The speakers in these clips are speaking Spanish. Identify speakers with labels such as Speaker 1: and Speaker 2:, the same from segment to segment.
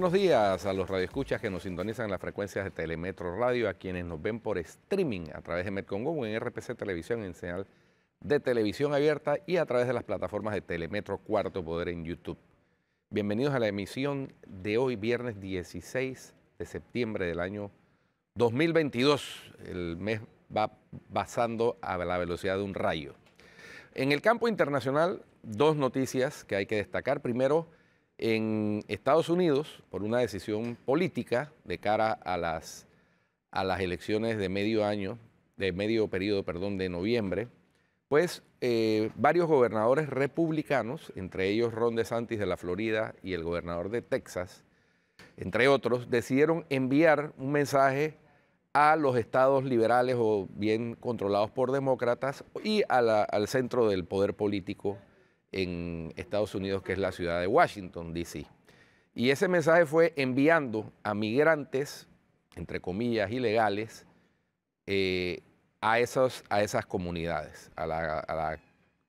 Speaker 1: buenos días a los radioescuchas que nos sintonizan en las frecuencias de Telemetro Radio, a quienes nos ven por streaming a través de Mercongo en RPC Televisión en señal de televisión abierta y a través de las plataformas de Telemetro Cuarto Poder en YouTube. Bienvenidos a la emisión de hoy, viernes 16 de septiembre del año 2022. El mes va basando a la velocidad de un rayo. En el campo internacional, dos noticias que hay que destacar. Primero, en Estados Unidos por una decisión política de cara a las, a las elecciones de medio año, de medio periodo, perdón, de noviembre, pues eh, varios gobernadores republicanos, entre ellos Ron DeSantis de la Florida y el gobernador de Texas, entre otros, decidieron enviar un mensaje a los estados liberales o bien controlados por demócratas y al centro del poder político en Estados Unidos, que es la ciudad de Washington, D.C. Y ese mensaje fue enviando a migrantes, entre comillas, ilegales, eh, a, esos, a esas comunidades, a la, a la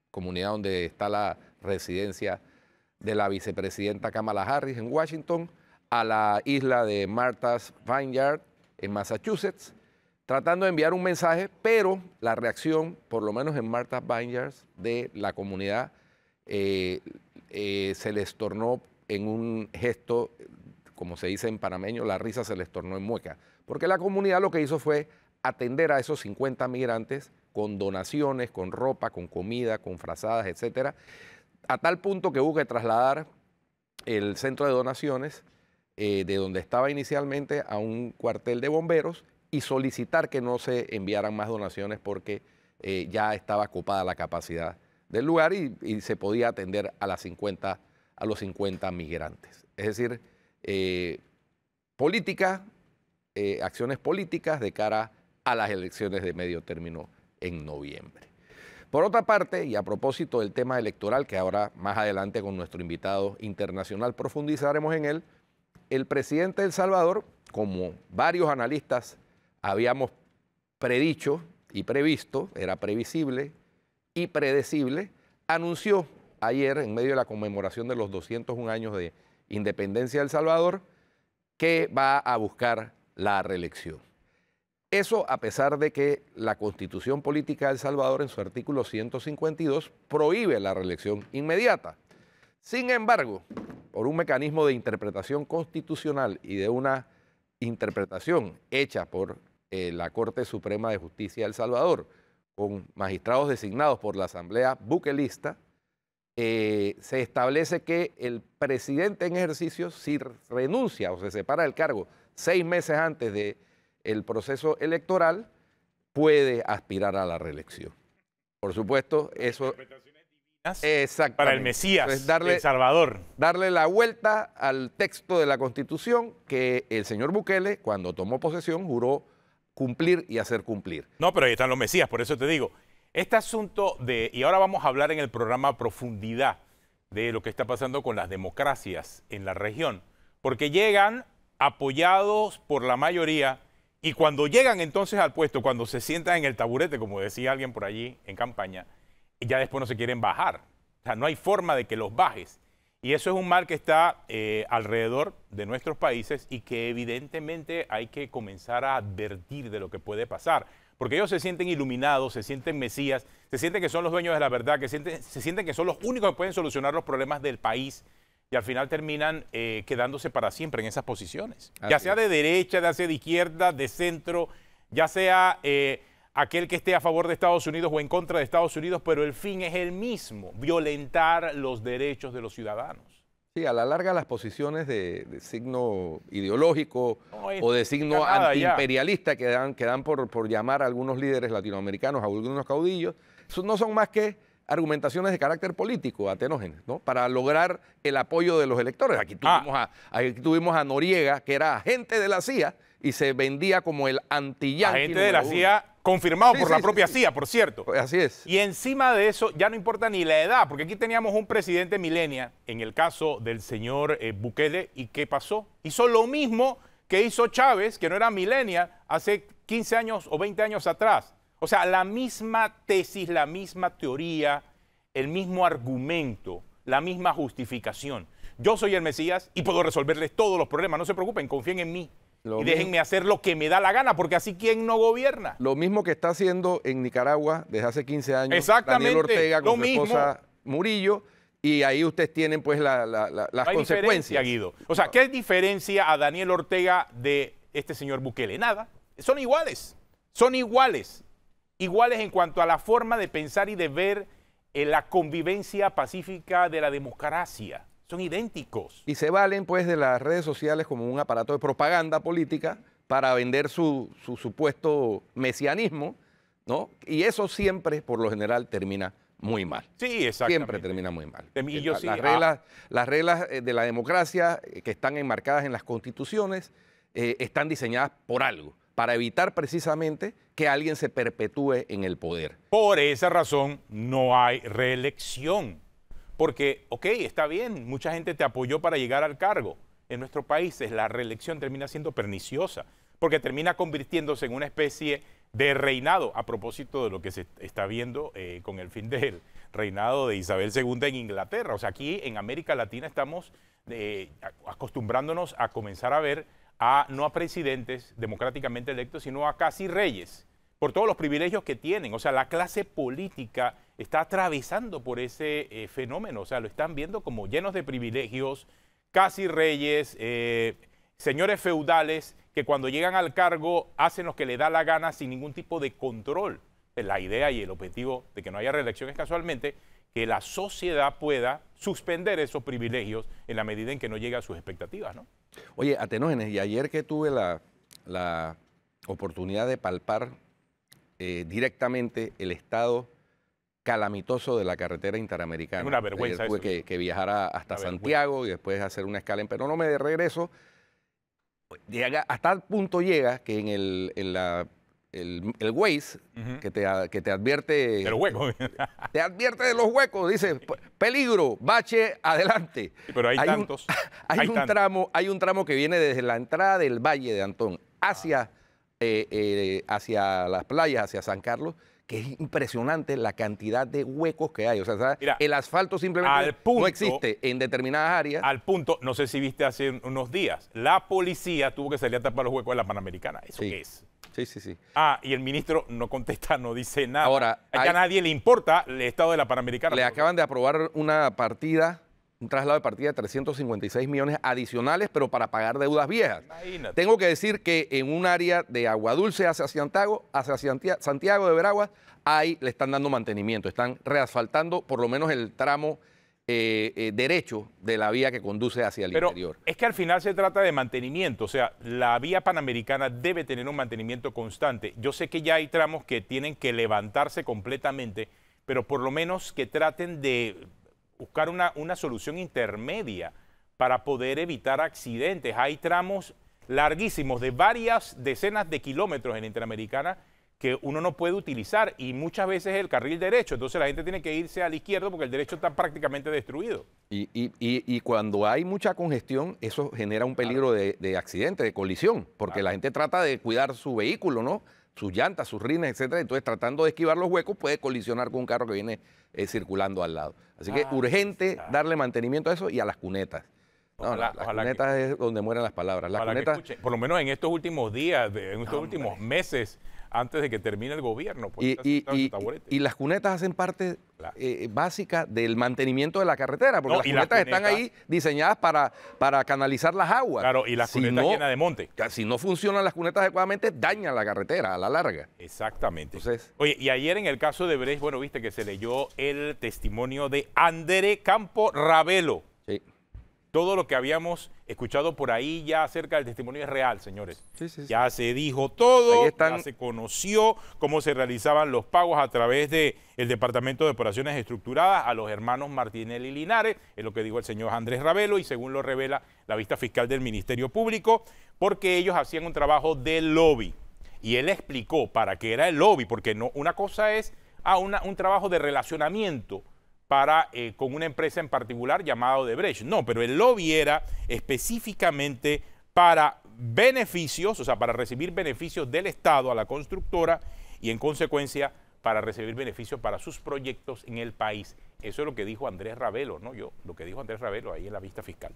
Speaker 1: comunidad donde está la residencia de la vicepresidenta Kamala Harris en Washington, a la isla de Martha's Vineyard en Massachusetts, tratando de enviar un mensaje, pero la reacción, por lo menos en Martha's Vineyard, de la comunidad eh, eh, se les tornó en un gesto, como se dice en panameño, la risa se les tornó en mueca, porque la comunidad lo que hizo fue atender a esos 50 migrantes con donaciones, con ropa, con comida, con frazadas, etcétera, a tal punto que hubo que trasladar el centro de donaciones eh, de donde estaba inicialmente a un cuartel de bomberos y solicitar que no se enviaran más donaciones porque ya estaba ocupada la capacidad del lugar y, se podía atender a, los 50 migrantes. Es decir, eh, política, eh, acciones políticas de cara a las elecciones de medio término en noviembre. Por otra parte, y a propósito del tema electoral, que ahora más adelante con nuestro invitado internacional profundizaremos en él, el presidente de El Salvador, como varios analistas habíamos predicho y previsto, era previsible, y predecible, anunció ayer, en medio de la conmemoración de los 201 años de independencia de El Salvador, que va a buscar la reelección. Eso a pesar de que la Constitución Política de El Salvador, en su artículo 152, prohíbe la reelección inmediata. Sin embargo, por un mecanismo de interpretación constitucional y de una interpretación hecha por eh, la Corte Suprema de Justicia de El Salvador, con magistrados designados por la Asamblea Buquelista, eh, se establece que el presidente en ejercicio, si renuncia o se separa del cargo seis meses antes del proceso electoral, puede aspirar a la reelección. Por supuesto, eso... Para el Mesías, el Salvador. Darle la vuelta al texto de la Constitución que el señor Bukele, cuando tomó posesión, juró cumplir y hacer cumplir.
Speaker 2: No, pero ahí están los Mesías, por eso te digo. Este asunto de, y ahora vamos a hablar en el programa profundidad de lo que está pasando con las democracias en la región, porque llegan apoyados por la mayoría y cuando llegan entonces al puesto, cuando se sientan en el taburete, como decía alguien por allí en campaña, ya después no se quieren bajar. O sea, no hay forma de que los bajes. Y eso es un mal que está eh, alrededor de nuestros países y que evidentemente hay que comenzar a advertir de lo que puede pasar. Porque ellos se sienten iluminados, se sienten mesías, se sienten que son los dueños de la verdad, que sienten, se sienten que son los únicos que pueden solucionar los problemas del país y al final terminan eh, quedándose para siempre en esas posiciones. ya sea de derecha, ya sea de izquierda, de centro, ya sea... Eh, aquel que esté a favor de Estados Unidos o en contra de Estados Unidos, pero el fin es el mismo, violentar los derechos de los ciudadanos.
Speaker 1: Sí, a la larga las posiciones de, signo ideológico o de signo antiimperialista que dan, por, por llamar a algunos líderes latinoamericanos, a algunos caudillos, no son más que argumentaciones de carácter político, atenógenes, ¿no? Para lograr el apoyo de los electores. Aquí ah. tuvimos, a, aquí tuvimos a Noriega, que era agente de la CIA y se vendía como el anti Agente de la CIA Confirmado por la propia CIA, por cierto. Pues, así es. Y encima de eso ya no importa
Speaker 2: ni la edad, porque aquí teníamos un presidente milenia, en el caso del señor eh, Bukele, ¿y qué pasó? Hizo lo mismo que hizo Chávez, que no era milenia, hace 15 años o 20 años atrás. O sea, la misma tesis, la misma teoría, el mismo argumento, la misma justificación. Yo soy el Mesías y puedo resolverles todos los problemas, no se preocupen, confíen en mí y déjenme hacer lo que me da la gana, porque así quien no gobierna.
Speaker 1: Lo mismo que está haciendo en Nicaragua desde hace 15 años Daniel Ortega con su esposa Murillo, y ahí ustedes tienen pues las consecuencias. O sea,
Speaker 2: ¿qué diferencia a Daniel Ortega de este señor Bukele? Nada. Son iguales. Son iguales. Iguales en cuanto a la forma de pensar y de ver eh, la convivencia pacífica de la democracia
Speaker 1: son idénticos. Y se valen pues de las redes sociales como un aparato de propaganda política para vender su, supuesto mesianismo, ¿no? Y eso siempre, por lo general, termina muy mal. Sí, exacto. Siempre termina muy mal. Ah. las, reglas, eh, de la democracia eh, que están enmarcadas en las constituciones eh, están diseñadas por algo, para evitar precisamente que alguien se perpetúe en el poder. Por esa razón no hay
Speaker 2: reelección. Porque, ok, está bien, mucha gente te apoyó para llegar al cargo. En nuestros países la reelección termina siendo perniciosa, porque termina convirtiéndose en una especie de reinado, a propósito de lo que se está viendo eh, con el fin del reinado de Isabel II en Inglaterra. O sea, aquí en América Latina estamos eh, acostumbrándonos a comenzar a ver a no a presidentes democráticamente electos, sino a casi reyes, por todos los privilegios que tienen. O sea, la clase política está atravesando por ese eh, fenómeno. O sea, lo están viendo como llenos de privilegios, casi reyes, eh, señores feudales que cuando llegan al cargo hacen lo que le da la gana sin ningún tipo de control. La idea y el objetivo de que no haya reelección es casualmente que la sociedad pueda suspender esos privilegios en la medida en que no llegue a sus expectativas.
Speaker 3: ¿no?
Speaker 1: Oye, Atenógenes, y ayer que tuve la, oportunidad de palpar eh, directamente el estado calamitoso de la carretera interamericana. Una vergüenza. Que, que, hasta Santiago y después hacer una escala en Pero no me de regreso. Llega, hasta el punto llega que en el, en Waze, que, te, que te advierte... El huecos. te advierte de los huecos, dice, peligro, bache, adelante. pero hay, tantos. Un, hay, un Tramo, hay un tramo que viene desde la entrada del Valle de Antón hacia, ah. eh, eh, hacia las playas, hacia San Carlos, que es impresionante la cantidad de huecos que hay. O sea, el asfalto simplemente no existe en determinadas áreas. Al punto, no sé si viste hace
Speaker 2: unos días, la policía tuvo que salir a tapar los huecos de la Panamericana. ¿Eso qué es? Sí, sí, sí. Ah,
Speaker 1: y el ministro no contesta, no dice nada. Ahora, a nadie le importa el estado de la Panamericana. Le acaban de aprobar una partida un traslado de partida de 356 millones adicionales, pero para pagar deudas viejas. Tengo que decir que en un área de Agua Dulce hacia Santiago, hacia Santiago de Veragua, ahí le están dando mantenimiento, están reasfaltando por lo menos el tramo eh, eh, derecho de la vía que conduce hacia el Pero interior. Es que al final
Speaker 2: se trata de mantenimiento, o sea, la vía panamericana debe tener un mantenimiento constante. Yo sé que ya hay tramos que tienen que levantarse completamente, pero por lo menos que traten de buscar una, solución intermedia para poder evitar accidentes. Hay tramos larguísimos de varias decenas de kilómetros en Interamericana que uno no puede utilizar y muchas veces el carril derecho, entonces la gente tiene que irse al izquierdo porque el derecho está prácticamente destruido.
Speaker 1: Y, cuando hay mucha congestión, eso genera un peligro de, accidente, de colisión, porque la gente trata de cuidar su vehículo, ¿no? sus llantas, sus rines, etcétera. Entonces, tratando de esquivar los huecos, puede colisionar con un carro que viene eh, circulando al lado. Así que ah, urgente darle mantenimiento a eso y a las cunetas. las cunetas es donde mueren las palabras. Las cunetas, por lo menos en
Speaker 2: estos últimos días, en estos ah, últimos meses, antes de que termine el gobierno. Pues, y, y, y,
Speaker 1: las cunetas hacen parte eh, básica del mantenimiento de la carretera, porque las, cunetas están ahí diseñadas para, para canalizar las aguas. Claro, y las si cunetas llenas de monte. Si no funcionan las cunetas adecuadamente, dañan la carretera a la larga. Exactamente.
Speaker 2: Oye, y ayer en el caso de Brecht, bueno, viste que se leyó el testimonio de Andere Campo Ravelo. Sí todo lo que habíamos escuchado por ahí ya acerca del testimonio es real, señores. Ya se dijo todo, ya se conoció cómo se realizaban los pagos a través del Departamento de Operaciones Estructuradas a los hermanos Martinelli y Linares, es lo que dijo el señor Andrés Ravelo y según lo revela la vista fiscal del Ministerio Público, porque ellos hacían un trabajo de lobby. Y él explicó para qué era el lobby, porque no, una cosa es ah, a un trabajo de relacionamiento eh, con una empresa en particular llamada Odebrecht. No, pero él lo viera específicamente para beneficios, o sea, para recibir beneficios del Estado a la constructora y en consecuencia para recibir beneficios para sus proyectos en el país. Eso es lo que dijo Andrés Ravelo, ¿no? Yo, lo que dijo Andrés Ravelo ahí en la vista fiscal.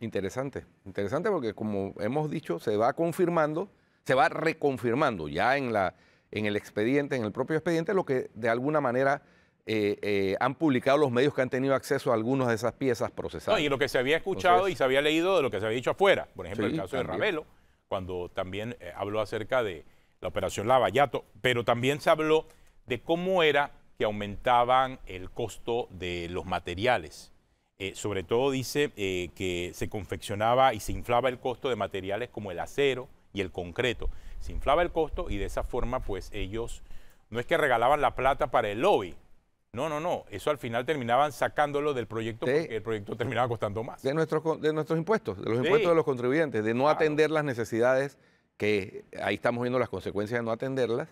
Speaker 1: Interesante, interesante porque como hemos dicho, se va confirmando, se va reconfirmando ya en, la, en el expediente, en el propio expediente, lo que de alguna manera eh, eh, han publicado los medios que han tenido acceso a algunas de esas piezas procesadas. y lo que se había escuchado y se
Speaker 2: había leído de lo que se había dicho afuera. Por ejemplo, el caso de Ravelo, cuando también eh, habló acerca de la operación Lavallato, pero también se habló de cómo era que aumentaban el costo de los materiales. sobre todo dice que se confeccionaba y se inflaba el costo de materiales como el acero y el concreto. Se inflaba el costo y de esa forma pues ellos no es que regalaban la plata para el lobby, no, no, no. Eso al final terminaban sacándolo del proyecto porque el proyecto terminaba costando más.
Speaker 1: De nuestros, de nuestros impuestos, de los impuestos de los contribuyentes, de no atender las necesidades que ahí estamos viendo las consecuencias de no atenderlas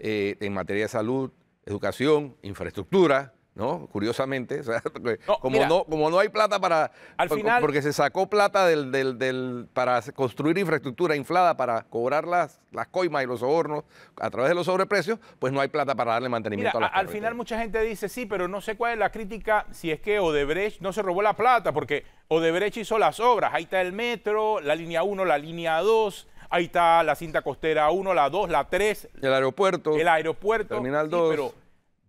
Speaker 1: eh, en materia de salud, educación, infraestructura, ¿no? Curiosamente, como, no, como no hay plata para... porque se sacó plata del, del, para construir infraestructura inflada para cobrar las, coimas y los sobornos a través de los sobreprecios, pues no hay plata para darle mantenimiento a la Al final
Speaker 2: mucha gente dice, sí, pero no sé cuál es la crítica si es que Odebrecht no se robó la plata, porque Odebrecht hizo las obras, ahí está el metro, la línea 1, la línea 2, ahí está la cinta costera 1, la 2, la 3. El aeropuerto. El aeropuerto. Terminal 2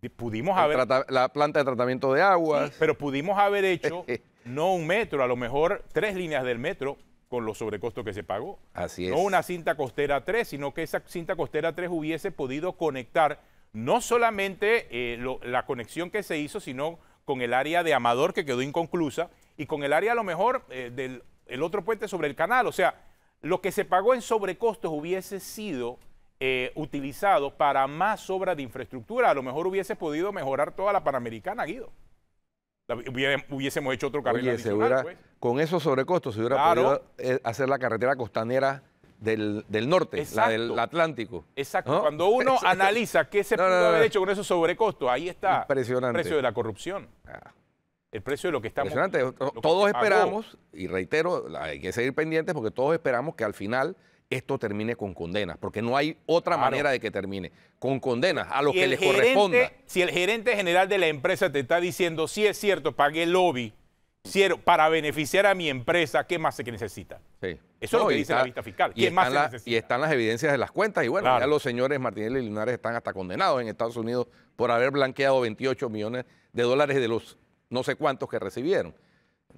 Speaker 2: pudimos haber... la planta de tratamiento de agua. pero pudimos haber hecho no un metro, a lo mejor tres líneas del metro con los sobrecostos que se pagó.
Speaker 1: Así
Speaker 3: es. No
Speaker 2: una cinta costera 3, sino que esa cinta costera 3 hubiese podido conectar no solamente eh, la conexión que se hizo, sino con el área de Amador que quedó inconclusa y con el área a lo mejor eh, del el otro puente sobre el canal. O sea, lo que se pagó en sobrecostos hubiese sido eh, utilizado para más obras de infraestructura. A lo mejor hubiese podido mejorar toda la Panamericana, Guido. Hubiésemos hecho otro carril adicional, pues.
Speaker 1: Con esos sobrecostos se hubiera podido eh, hacer la carretera costanera del, norte, la del
Speaker 2: Atlántico. Exacto. Cuando uno analiza qué se pudo haber hecho con esos sobrecostos, ahí está el precio de la corrupción. Ah. El precio de lo que estamos... Impresionante. todos esperamos,
Speaker 1: y reitero, hay que seguir pendientes porque todos esperamos que al final esto termine con condenas, porque no hay otra manera de que termine, con condenas a los que les corresponda. Si el gerente general de la empresa te
Speaker 2: está diciendo, sí es cierto, pagué lobby para beneficiar a mi empresa, ¿qué más se que
Speaker 1: necesita? Eso es lo que dice la vista fiscal. y, están las evidencias de las cuentas. Y bueno, ya los señores Martínez y Linares están hasta condenados en Estados Unidos por haber blanqueado 28 millones de dólares de los no sé cuántos que recibieron.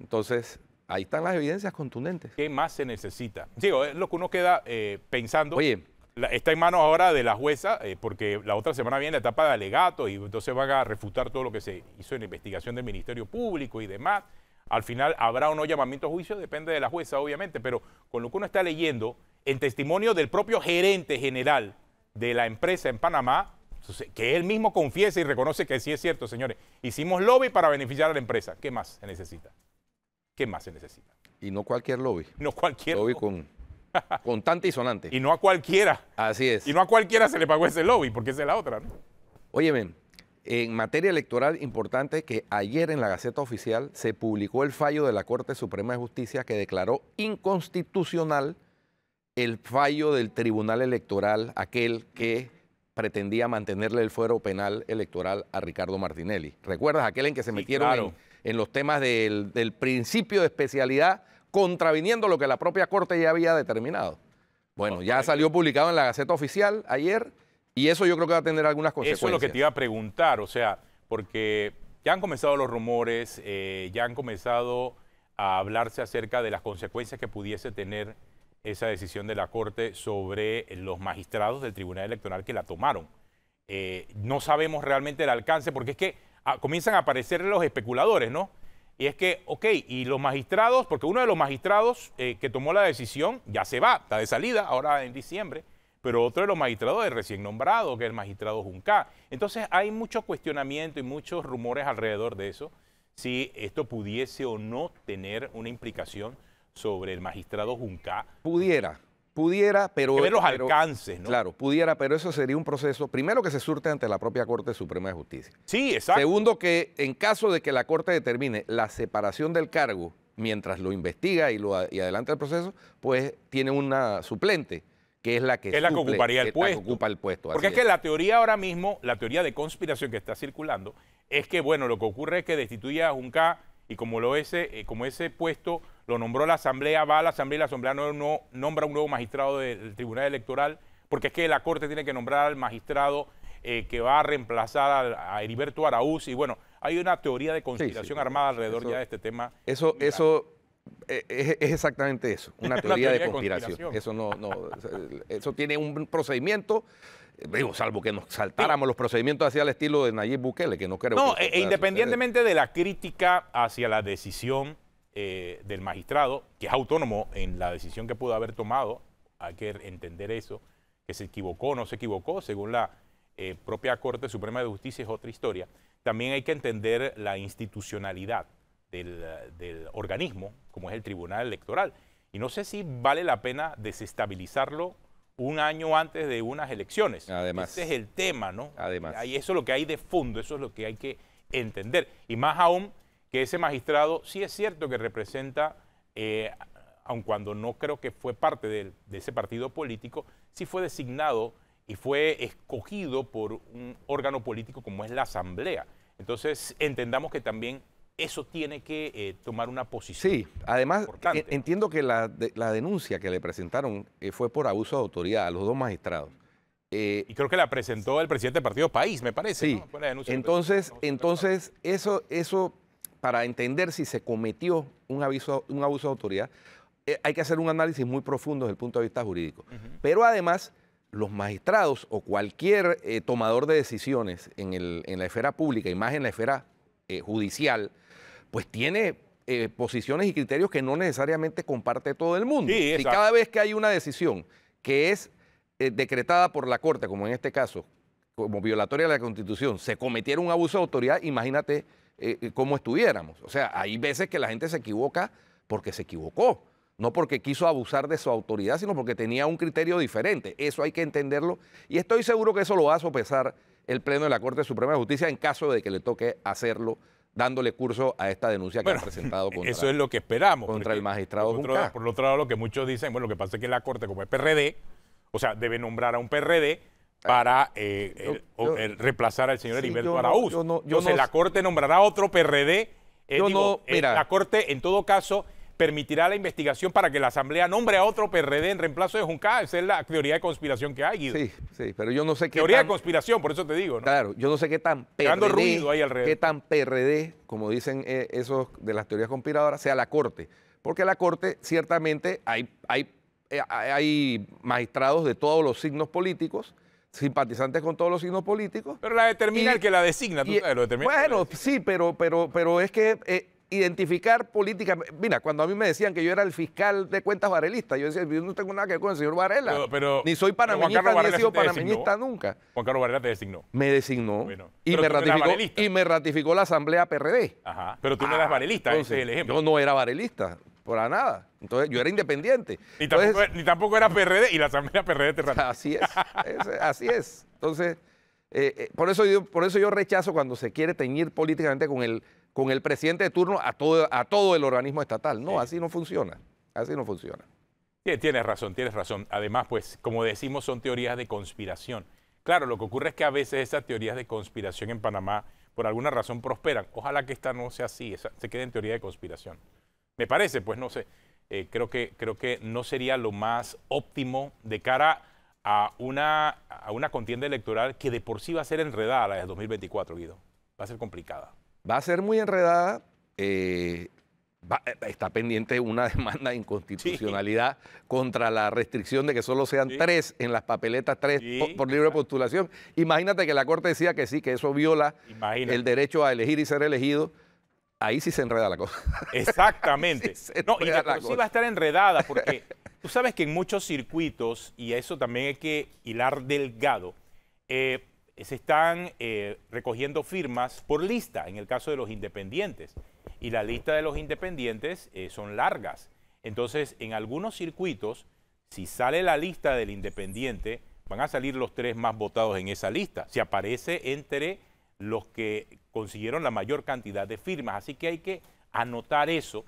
Speaker 1: Entonces, ahí están las evidencias contundentes.
Speaker 2: ¿Qué más se necesita?
Speaker 1: Sí, es lo que uno queda eh, pensando. Oye. está en manos ahora
Speaker 2: de la jueza, eh, porque la otra semana viene la etapa de alegato, y entonces van a refutar todo lo que se hizo en investigación del Ministerio Público y demás. Al final, ¿habrá o no llamamiento a juicio? Depende de la jueza, obviamente, pero con lo que uno está leyendo, en testimonio del propio gerente general de la empresa en Panamá, que él mismo confiesa y reconoce que sí es cierto, señores. Hicimos lobby para beneficiar a la empresa. ¿Qué más se necesita? ¿Qué más se necesita. Y no cualquier lobby.
Speaker 1: No cualquier lobby. con, tanta y sonante. Y no a cualquiera. Así es. Y no a cualquiera se le pagó ese lobby, porque esa es la otra, ¿no? Óyeme, en materia electoral, importante que ayer en la Gaceta Oficial se publicó el fallo de la Corte Suprema de Justicia que declaró inconstitucional el fallo del Tribunal Electoral, aquel que pretendía mantenerle el fuero penal electoral a Ricardo Martinelli. ¿Recuerdas aquel en que se metieron en los temas del, principio de especialidad, contraviniendo lo que la propia Corte ya había determinado. Bueno, ya salió publicado en la Gaceta Oficial ayer y eso yo creo que va a tener algunas consecuencias. Eso es lo que te
Speaker 2: iba a preguntar, o sea, porque ya han comenzado los rumores, eh, ya han comenzado a hablarse acerca de las consecuencias que pudiese tener esa decisión de la Corte sobre los magistrados del Tribunal Electoral que la tomaron. Eh, no sabemos realmente el alcance, porque es que comienzan a aparecer los especuladores, ¿no? Y es que, ok, y los magistrados, porque uno de los magistrados eh, que tomó la decisión ya se va, está de salida ahora en diciembre, pero otro de los magistrados es recién nombrado, que es el magistrado Junca. Entonces hay mucho cuestionamiento y muchos rumores alrededor de eso, si esto pudiese o no tener una implicación sobre el magistrado Junca.
Speaker 1: Pudiera. Pudiera, pero. los
Speaker 2: alcances,
Speaker 1: Claro, pudiera, pero eso sería un proceso, primero que se surte ante la propia Corte Suprema de Justicia. Sí, exacto. Segundo, que en caso de que la Corte determine la separación del cargo mientras lo investiga y, lo, y adelanta el proceso, pues tiene una suplente que es la que, es la que ocuparía el puesto. ocupa el puesto. Porque es, que la
Speaker 2: teoría ahora mismo, la teoría de conspiración que está circulando, es que, bueno, lo que ocurre es que destituya a Junca y como, lo ese, eh, como ese puesto lo nombró la Asamblea, va a la Asamblea y la Asamblea no, nombra un nuevo magistrado del Tribunal Electoral, porque es que la Corte tiene que nombrar al magistrado eh, que va a reemplazar a, Heriberto Araúz. Y bueno, hay una teoría de conspiración armada alrededor ya de este tema.
Speaker 1: Eso, eso eh, es, exactamente eso, una teoría, de, conspiración. Eso no eso tiene un procedimiento digo, salvo que nos saltáramos los procedimientos hacia el estilo de Nayib Bukele, que no queremos. No, e, independientemente
Speaker 2: de la crítica hacia la decisión eh, del magistrado, que es autónomo en la decisión que pudo haber tomado, hay que entender eso, que se equivocó o no se equivocó, según la eh, propia Corte Suprema de Justicia es otra historia. También hay que entender la institucionalidad del, del organismo, como es el Tribunal Electoral. Y no sé si vale la pena desestabilizarlo un año antes de unas elecciones.
Speaker 1: Además. Este es el tema, ¿no? Además.
Speaker 2: Y eso es lo que hay de fondo, eso es lo que hay que entender. Y más aún que ese magistrado sí es cierto que representa, eh, aun cuando no creo que fue parte de, ese partido político, sí fue designado y fue escogido por un órgano político como es la Asamblea. Entonces entendamos que también eso tiene que eh, tomar una posición.
Speaker 1: Sí, además e entiendo que la, denuncia que le presentaron eh, fue por abuso de autoridad a los dos magistrados. Eh, y creo que la presentó el presidente del Partido País, me parece. Sí. entonces, entonces eso, eso, para entender si se cometió un, un abuso de autoridad, hay que hacer un análisis muy profundo desde el punto de vista jurídico. Pero además, los magistrados o cualquier tomador de decisiones en, en, la esfera pública y más en la esfera judicial, pues tiene eh, posiciones y criterios que no necesariamente comparte todo el mundo. Y si cada vez que hay una decisión que es eh, decretada por la Corte, como en este caso, como violatoria de la Constitución, se cometiera un abuso de autoridad, imagínate eh, cómo estuviéramos. O sea, hay veces que la gente se equivoca porque se equivocó, no porque quiso abusar de su autoridad, sino porque tenía un criterio diferente. Eso hay que entenderlo y estoy seguro que eso lo va a sopesar el Pleno de la Corte Suprema de Justicia en caso de que le toque hacerlo dándole curso a esta denuncia que ha presentado contra Eso es lo que esperamos. Contra el magistrado por otro,
Speaker 2: otro lado, lo que muchos dicen, bueno, lo que pasa es que la Corte, como es PRD, o sea, debe nombrar a un PRD para ah, eh, reemplazar al señor Heriberto Araújo Entonces, la Corte nombrará otro PRD. Eh, no eh, la Corte, en todo caso, permitirá la investigación para que la Asamblea nombre a otro PRD en reemplazo de Juncal Esa es la teoría de conspiración que hay, Guido. Sí,
Speaker 1: sí, pero yo no sé qué Teoría de
Speaker 2: conspiración, por eso te digo, ¿no?
Speaker 1: Claro, yo no sé qué tan PRD, ruido ahí alrededor. qué tan PRD, como dicen eh, esos de las teorías conspiradoras, sea la Corte. Porque la Corte, ciertamente, hay, hay, eh, hay magistrados de todos los signos políticos, simpatizantes con todos los signos políticos. Pero la determina el que la designa, tú sabes, lo determina. Bueno, sí, pero, pero, pero es que eh, identificar política. Mira, cuando a mí me decían que yo era el fiscal de cuentas varelista, yo decía, yo no tengo nada que ver con el señor Varela. ni soy panameñista, ni he sido panameñista nunca. Juan Carlos Varela te designó. Me designó. y, me ratificó, la Asamblea PRD. Ajá. Pero tú no ah, eras varelista, ese es el ejemplo. Yo no era varelista, por nada. Entonces, yo era independiente. Ni
Speaker 2: tampoco, era, PRD
Speaker 1: y la Asamblea PRD te ratificó. Así es, así es. Entonces, eh, eh, por, eso por eso yo rechazo cuando se quiere teñir políticamente con el con el presidente de turno a todo, el organismo estatal. No, así no funciona. Así no funciona.
Speaker 2: Tienes razón, tienes razón. Además, pues, como decimos, son teorías de conspiración. Claro, lo que ocurre es que a veces esas teorías de conspiración en Panamá por alguna razón prosperan. Ojalá que esta no sea así, se quede en teoría de conspiración. Me parece, pues no sé, eh, creo, que, creo que no sería lo más óptimo de cara a una, a una contienda electoral que de por sí va a ser enredada la de 2024, Guido. Va a ser complicada.
Speaker 1: Va a ser muy enredada. Eh, eh, está pendiente una demanda de inconstitucionalidad contra la restricción de que solo sean tres en las papeletas, tres por, libre postulación. Imagínate que la Corte decía que sí, que eso viola el derecho a elegir y ser elegido ahí sí se enreda la cosa.
Speaker 2: Exactamente. no, y la, sí va a estar enredada porque tú sabes que en muchos circuitos, y a eso también hay que hilar delgado, eh, se están eh, recogiendo firmas por lista, en el caso de los independientes. Y la lista de los independientes eh, son largas. Entonces, en algunos circuitos, si sale la lista del independiente, van a salir los tres más votados en esa lista. Se aparece entre los que consiguieron la mayor cantidad de firmas. Así que hay que anotar eso,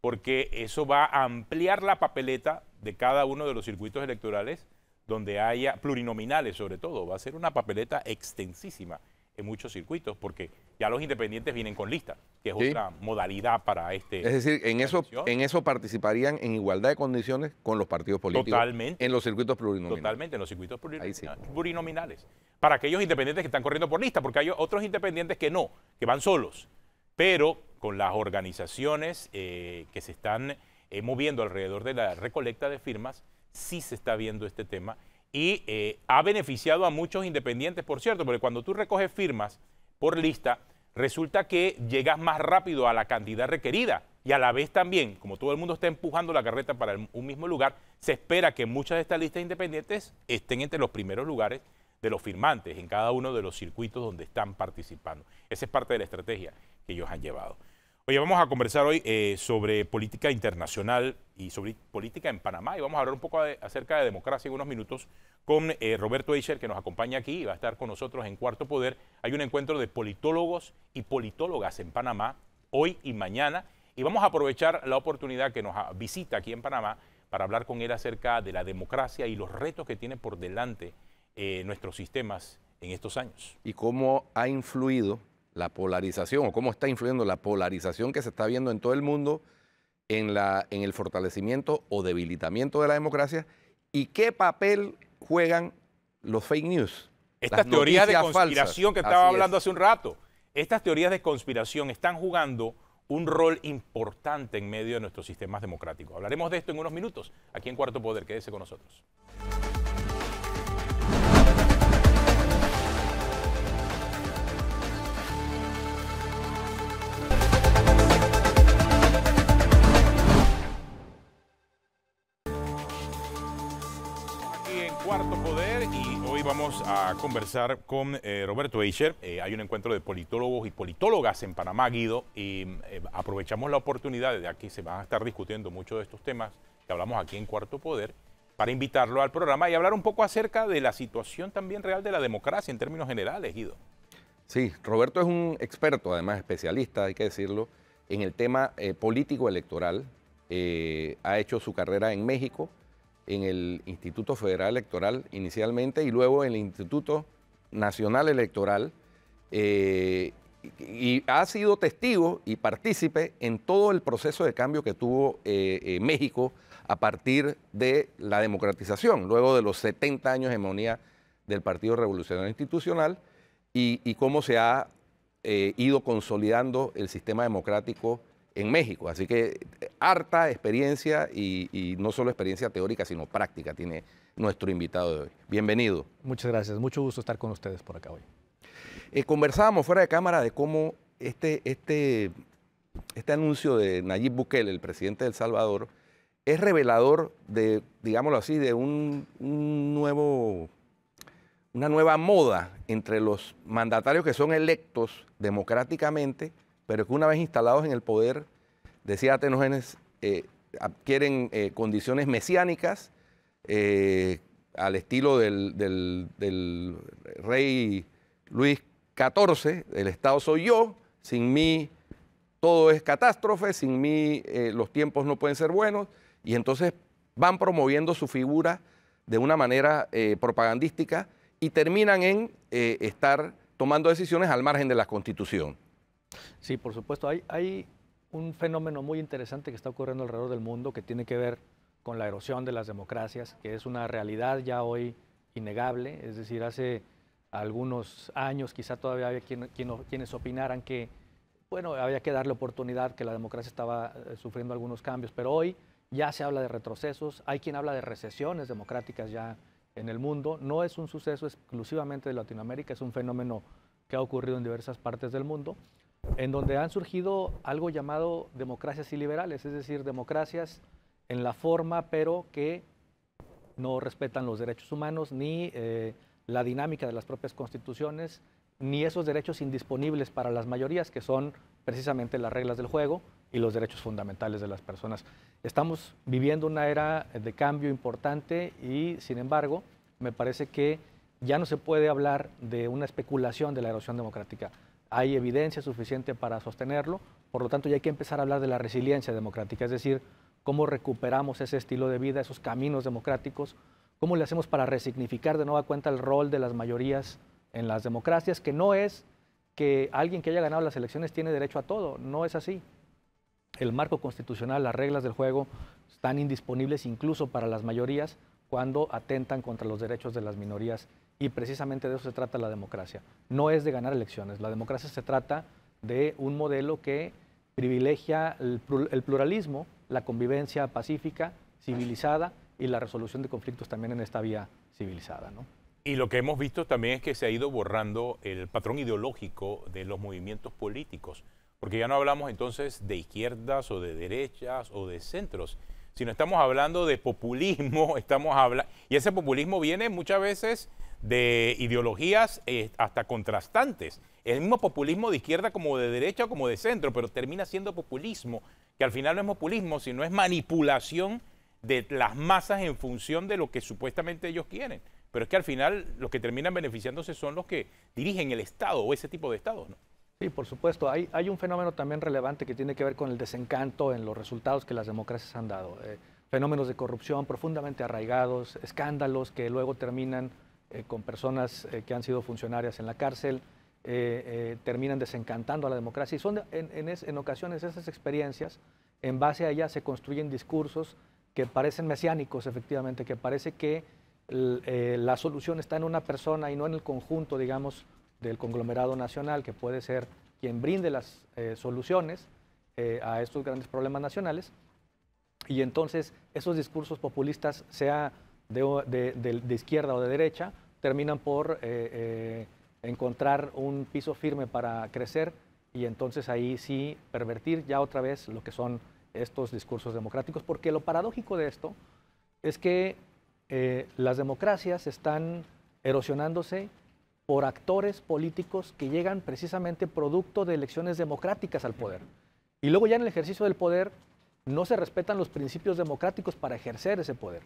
Speaker 2: porque eso va a ampliar la papeleta de cada uno de los circuitos electorales donde haya plurinominales sobre todo. Va a ser una papeleta extensísima en muchos circuitos porque ya los independientes vienen con lista, que es otra modalidad para este. Es decir, en eso, en
Speaker 1: eso participarían en igualdad de condiciones con los partidos políticos. Totalmente. En los circuitos plurinominales.
Speaker 2: Totalmente, en los circuitos plurinominales. plurinominales. Para aquellos independientes que están corriendo por lista, porque hay otros independientes que no, que van solos. Pero con las organizaciones eh, que se están eh, moviendo alrededor de la recolecta de firmas, sí se está viendo este tema y eh, ha beneficiado a muchos independientes, por cierto, porque cuando tú recoges firmas por lista, resulta que llegas más rápido a la cantidad requerida y a la vez también, como todo el mundo está empujando la carreta para un mismo lugar, se espera que muchas de estas listas independientes estén entre los primeros lugares de los firmantes en cada uno de los circuitos donde están participando. Esa es parte de la estrategia que ellos han llevado. Oye, vamos a conversar hoy eh, sobre política internacional y sobre política en Panamá y vamos a hablar un poco acerca de democracia en unos minutos con eh, Roberto Eicher que nos acompaña aquí y va a estar con nosotros en Cuarto Poder. Hay un encuentro de politólogos y politólogas en Panamá hoy y mañana y vamos a aprovechar la oportunidad que nos visita aquí en Panamá para hablar con él acerca de la democracia y los retos que tiene por delante eh, nuestros sistemas en estos años.
Speaker 1: Y cómo ha influido la polarización o cómo está influyendo la polarización que se está viendo en todo el mundo en, la, en el fortalecimiento o debilitamiento de la democracia y qué papel juegan los fake news. Estas teorías de conspiración que estaba hablando
Speaker 2: hace un rato, estas teorías de conspiración están jugando un rol importante en medio de nuestros sistemas democráticos. Hablaremos de esto en unos minutos, aquí en Cuarto Poder. Quédese con nosotros. a conversar con eh, Roberto Eicher. Eh, hay un encuentro de politólogos y politólogas en Panamá, Guido, y eh, aprovechamos la oportunidad, de aquí se van a estar discutiendo muchos de estos temas que hablamos aquí en Cuarto Poder, para invitarlo al programa y hablar un poco acerca de la situación también real de la democracia en términos generales, Guido.
Speaker 1: Sí, Roberto es un experto, además especialista, hay que decirlo, en el tema político electoral. ha hecho su carrera en México, en el Instituto Federal Electoral inicialmente y luego en el Instituto Nacional Electoral. Eh, y ha sido testigo y partícipe en todo el proceso de cambio que tuvo eh, eh, México a partir de la democratización, luego de los 70 años de hegemonía del Partido Revolucionario Institucional y, cómo se ha ido consolidando el sistema democrático en México. Así que eh, harta experiencia y, no solo experiencia teórica, sino práctica tiene nuestro invitado de hoy. Bienvenido. Muchas gracias, mucho gusto estar con ustedes por acá hoy. Eh, conversábamos fuera de cámara de cómo este, este, este anuncio de Nayib Bukele, el presidente del Salvador, es revelador de, digámoslo así, de un, un nuevo una nueva moda entre los mandatarios que son electos democráticamente pero que una vez instalados en el poder, decía Atenógenes, eh, adquieren eh, condiciones mesiánicas eh, al estilo del, del, rey Luis XIV, el Estado soy yo, sin mí todo es catástrofe, sin mí los tiempos no pueden ser buenos, y entonces van promoviendo su figura de una manera propagandística y terminan en estar tomando decisiones al margen de la Constitución.
Speaker 3: Sí, por supuesto. Hay, un fenómeno muy interesante que está ocurriendo alrededor del mundo que tiene que ver con la erosión de las democracias, que es una realidad ya hoy innegable. Es decir, hace algunos años quizá todavía había quienes opinaran que, bueno, había que darle oportunidad, que la democracia estaba eh, sufriendo algunos cambios, pero hoy ya se habla de retrocesos, hay quien habla de recesiones democráticas ya en el mundo. No es un suceso exclusivamente de Latinoamérica, es un fenómeno que ha ocurrido en diversas partes del mundo en donde han surgido algo llamado democracias liberales, es decir, democracias en la forma, pero que no respetan los derechos humanos ni eh, la dinámica de las propias constituciones, ni esos derechos indisponibles para las mayorías, que son precisamente las reglas del juego y los derechos fundamentales de las personas. Estamos viviendo una era de cambio importante y, sin embargo, me parece que ya no se puede hablar de una especulación de la erosión democrática hay evidencia suficiente para sostenerlo, por lo tanto ya hay que empezar a hablar de la resiliencia democrática, es decir, cómo recuperamos ese estilo de vida, esos caminos democráticos, cómo le hacemos para resignificar de nueva cuenta el rol de las mayorías en las democracias, que no es que alguien que haya ganado las elecciones tiene derecho a todo, no es así. El marco constitucional, las reglas del juego están indisponibles incluso para las mayorías, cuando atentan contra los derechos de las minorías y precisamente de eso se trata la democracia. No es de ganar elecciones, la democracia se trata de un modelo que privilegia el, pluralismo, la convivencia pacífica, civilizada y la resolución de conflictos también en esta vía civilizada. ¿no?
Speaker 2: Y lo que hemos visto también es que se ha ido borrando el patrón ideológico de los movimientos políticos, porque ya no hablamos entonces de izquierdas o de derechas o de centros, si no estamos hablando de populismo, estamos habla y ese populismo viene muchas veces de ideologías eh, hasta contrastantes. El mismo populismo de izquierda como de derecha o como de centro, pero termina siendo populismo, que al final no es populismo, sino es manipulación de las masas en función de lo que supuestamente ellos quieren. Pero es que al final los que terminan beneficiándose son los que dirigen el Estado o ese tipo de Estados, ¿no?
Speaker 3: Sí, por supuesto. Hay, hay, un fenómeno también relevante que tiene que ver con el desencanto en los resultados que las democracias han dado. Eh, fenómenos de corrupción profundamente arraigados, escándalos que luego terminan eh, con personas eh, que han sido funcionarias en la cárcel, terminan desencantando a la democracia. Y son en, en, ocasiones esas experiencias, en base a ellas se construyen discursos que parecen mesiánicos, efectivamente, que parece que la solución está en una persona y no en el conjunto, digamos, del conglomerado nacional que puede ser quien brinde las eh, soluciones eh, a estos grandes problemas nacionales. Y entonces esos discursos populistas, sea de, izquierda o de derecha, terminan por eh, encontrar un piso firme para crecer y entonces ahí sí pervertir ya otra vez lo que son estos discursos democráticos. Porque lo paradójico de esto es que las democracias están erosionándose por actores políticos que llegan precisamente producto de elecciones democráticas al poder. Y luego ya en el ejercicio del poder no se respetan los principios democráticos para ejercer ese poder,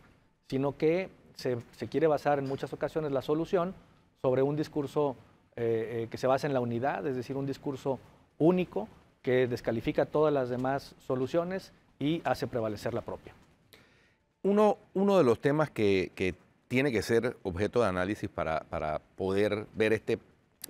Speaker 3: sino que se, quiere basar en muchas ocasiones la solución sobre un discurso eh, eh, que se basa en la unidad, es decir, un discurso único que descalifica todas las demás soluciones y hace prevalecer la propia.
Speaker 1: Uno, uno de los temas que tiene que ser objeto de análisis para, poder ver este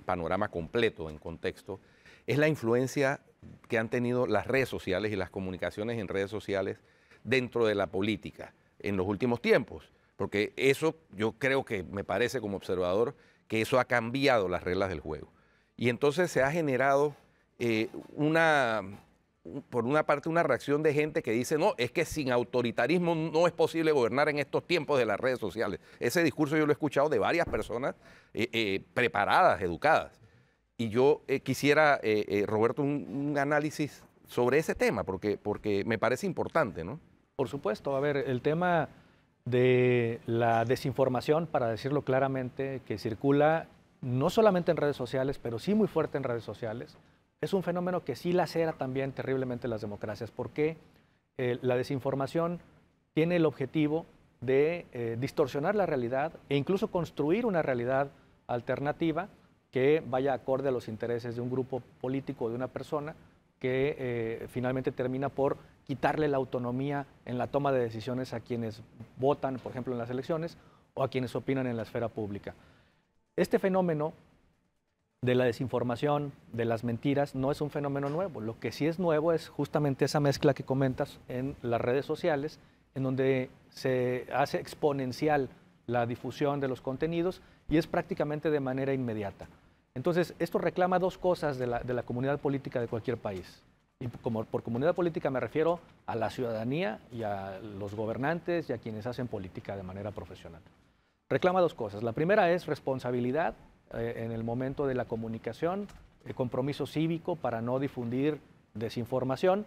Speaker 1: panorama completo en contexto, es la influencia que han tenido las redes sociales y las comunicaciones en redes sociales dentro de la política en los últimos tiempos. Porque eso yo creo que me parece como observador que eso ha cambiado las reglas del juego. Y entonces se ha generado eh, una, por una parte, una reacción de gente que dice, no, es que sin autoritarismo no es posible gobernar en estos tiempos de las redes sociales. Ese discurso yo lo he escuchado de varias personas eh, eh, preparadas, educadas. Y yo eh, quisiera, Roberto, un, análisis sobre ese tema, porque, porque me parece importante, ¿no?
Speaker 3: Por supuesto, a ver, el tema de la desinformación, para decirlo claramente, que circula no solamente en redes sociales, pero sí muy fuerte en redes sociales es un fenómeno que sí lacera también terriblemente las democracias, porque eh, la desinformación tiene el objetivo de eh, distorsionar la realidad e incluso construir una realidad alternativa que vaya acorde a los intereses de un grupo político o de una persona que eh, finalmente termina por quitarle la autonomía en la toma de decisiones a quienes votan, por ejemplo, en las elecciones o a quienes opinan en la esfera pública. Este fenómeno de la desinformación, de las mentiras, no es un fenómeno nuevo. Lo que sí es nuevo es justamente esa mezcla que comentas en las redes sociales, en donde se hace exponencial la difusión de los contenidos y es prácticamente de manera inmediata. Entonces, esto reclama dos cosas de la, comunidad política de cualquier país. Y como, por comunidad política me refiero a la ciudadanía y a los gobernantes y a quienes hacen política de manera profesional. Reclama dos cosas. La primera es responsabilidad eh, en el momento de la comunicación, el compromiso cívico para no difundir desinformación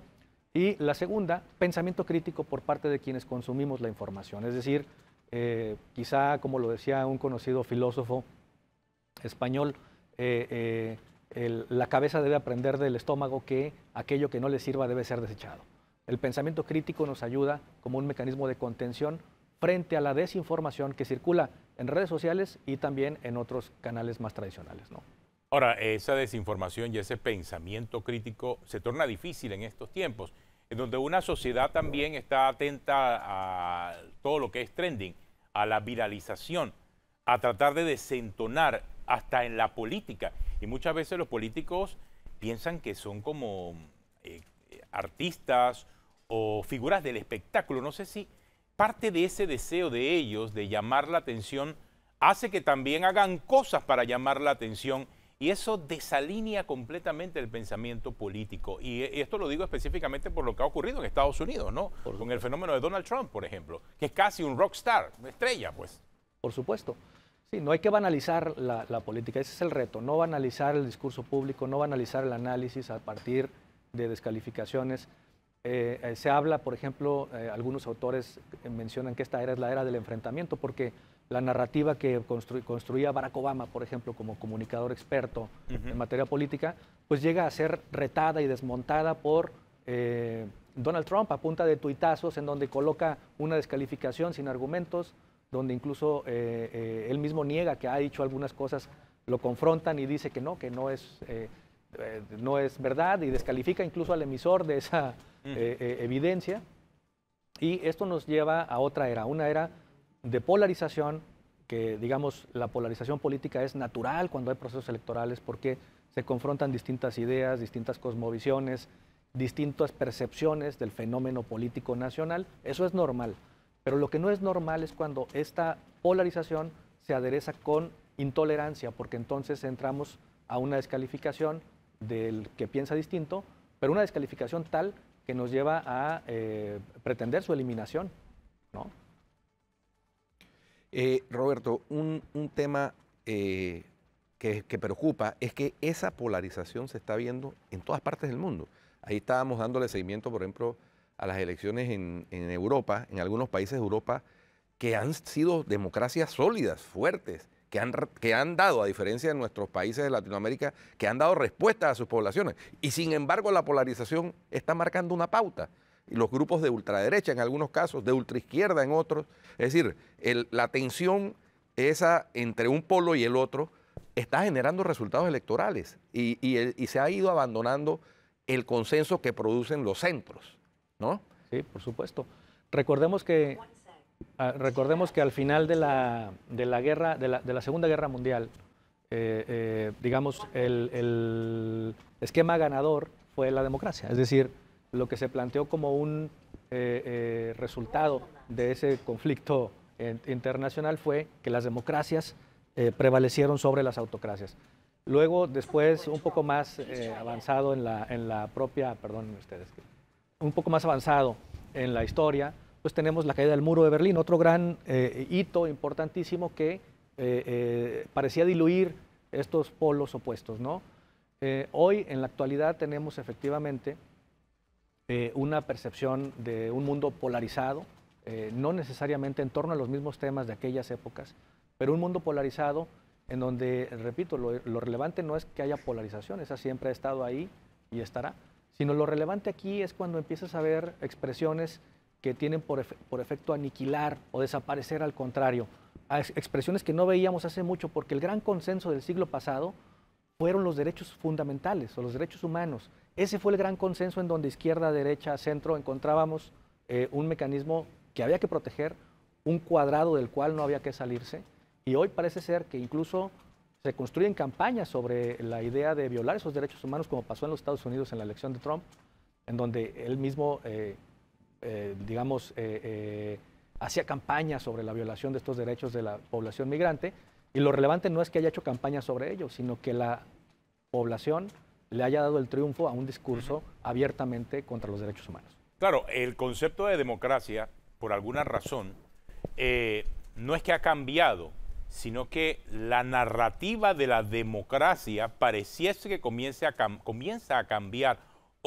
Speaker 3: y la segunda, pensamiento crítico por parte de quienes consumimos la información. Es decir, eh, quizá como lo decía un conocido filósofo español, eh, la cabeza debe aprender del estómago que aquello que no le sirva debe ser desechado. El pensamiento crítico nos ayuda como un mecanismo de contención frente a la desinformación que circula en redes sociales y también en otros canales más tradicionales.
Speaker 2: Ahora, esa desinformación y ese pensamiento crítico se torna difícil en estos tiempos, en donde una sociedad también está atenta a todo lo que es trending, a la viralización, a tratar de desentonar hasta en la política. Y muchas veces los políticos piensan que son como eh, artistas o figuras del espectáculo. No sé si parte de ese deseo de ellos de llamar la atención hace que también hagan cosas para llamar la atención y eso desalinea completamente el pensamiento político. Y, eh, esto lo digo específicamente por lo que ha ocurrido en Estados Unidos, ¿no? Con el fenómeno de Donald Trump, por ejemplo, que es casi un rockstar, una estrella, pues.
Speaker 3: Por supuesto. Sí, no hay que banalizar la, la política, ese es el reto, no banalizar el discurso público, no banalizar el análisis a partir de descalificaciones. Eh, eh, se habla, por ejemplo, eh, algunos autores mencionan que esta era es la era del enfrentamiento, porque la narrativa que construía Barack Obama, por ejemplo, como comunicador experto en materia política, pues llega a ser retada y desmontada por Donald Trump a punta de tuitazos en donde coloca una descalificación sin argumentos, donde incluso él mismo niega que ha dicho algunas cosas, lo confrontan y dice que no, que no es... no es verdad y descalifica incluso al emisor de esa, eh, eh, evidencia. Y esto nos lleva a otra era, una era de polarización, que digamos la polarización política es natural cuando hay procesos electorales porque se confrontan distintas ideas, distintas cosmovisiones, distintas percepciones del fenómeno político nacional. Eso es normal. Pero lo que no es normal es cuando esta polarización se adereza con intolerancia, porque entonces entramos a una descalificación del que piensa distinto, pero una descalificación tal que nos lleva a eh, pretender su eliminación.
Speaker 1: Eh, Roberto, un, tema eh, que, preocupa es que esa polarización se está viendo en todas partes del mundo. Ahí estábamos dándole seguimiento, por ejemplo, a las elecciones en, en Europa, en algunos países de Europa que han sido democracias sólidas, fuertes, que han, dado, a diferencia de nuestros países de Latinoamérica, que han dado respuesta a sus poblaciones. Y sin embargo, la polarización está marcando una pauta. Y los grupos de ultraderecha en algunos casos, de ultraizquierda en otros. Es decir, la tensión esa entre un polo y el otro está generando resultados electorales y, y se ha ido abandonando el consenso
Speaker 3: que producen los centros, ¿no? Sí, por supuesto. Recordemos que Ah, recordemos que al final de la, de la guerra, Segunda Guerra Mundial, eh, eh, digamos, el, esquema ganador fue la democracia. Es decir, lo que se planteó como un eh, resultado de ese conflicto internacional fue que las democracias prevalecieron sobre las autocracias. Luego, después, un poco más avanzado en la, en la propia, perdón ustedes, un poco más avanzado en la historia, pues tenemos la caída del muro de Berlín, otro gran eh, hito importantísimo que eh, eh, parecía diluir estos polos opuestos. ¿no? hoy, en la actualidad, tenemos efectivamente una percepción de un mundo polarizado, no necesariamente en torno a los mismos temas de aquellas épocas, pero un mundo polarizado en donde, repito, lo, lo, relevante no es que haya polarización, esa siempre ha estado ahí y estará, sino lo relevante aquí es cuando empiezas a ver expresiones que tienen por, efecto aniquilar o desaparecer, al contrario, expresiones que no veíamos hace mucho, porque el gran consenso del siglo pasado fueron los derechos fundamentales o los derechos humanos. Ese fue el gran consenso en donde izquierda, derecha, centro encontrábamos eh, un mecanismo que había que proteger, un cuadrado del cual no había que salirse. Y hoy parece ser que incluso se construyen campañas sobre la idea de violar esos derechos humanos, como pasó en los Estados Unidos en la elección de Trump, en donde él mismo eh, eh, digamos, eh, eh, hacía campaña sobre la violación de estos derechos de la población migrante. Y lo relevante no es que haya hecho campaña sobre ello, sino que la población le haya dado el triunfo a un discurso abiertamente contra los derechos humanos.
Speaker 2: Claro, el concepto de democracia, por alguna razón, no es que ha cambiado, sino que la narrativa de la democracia pareciese que a, comienza a cambiar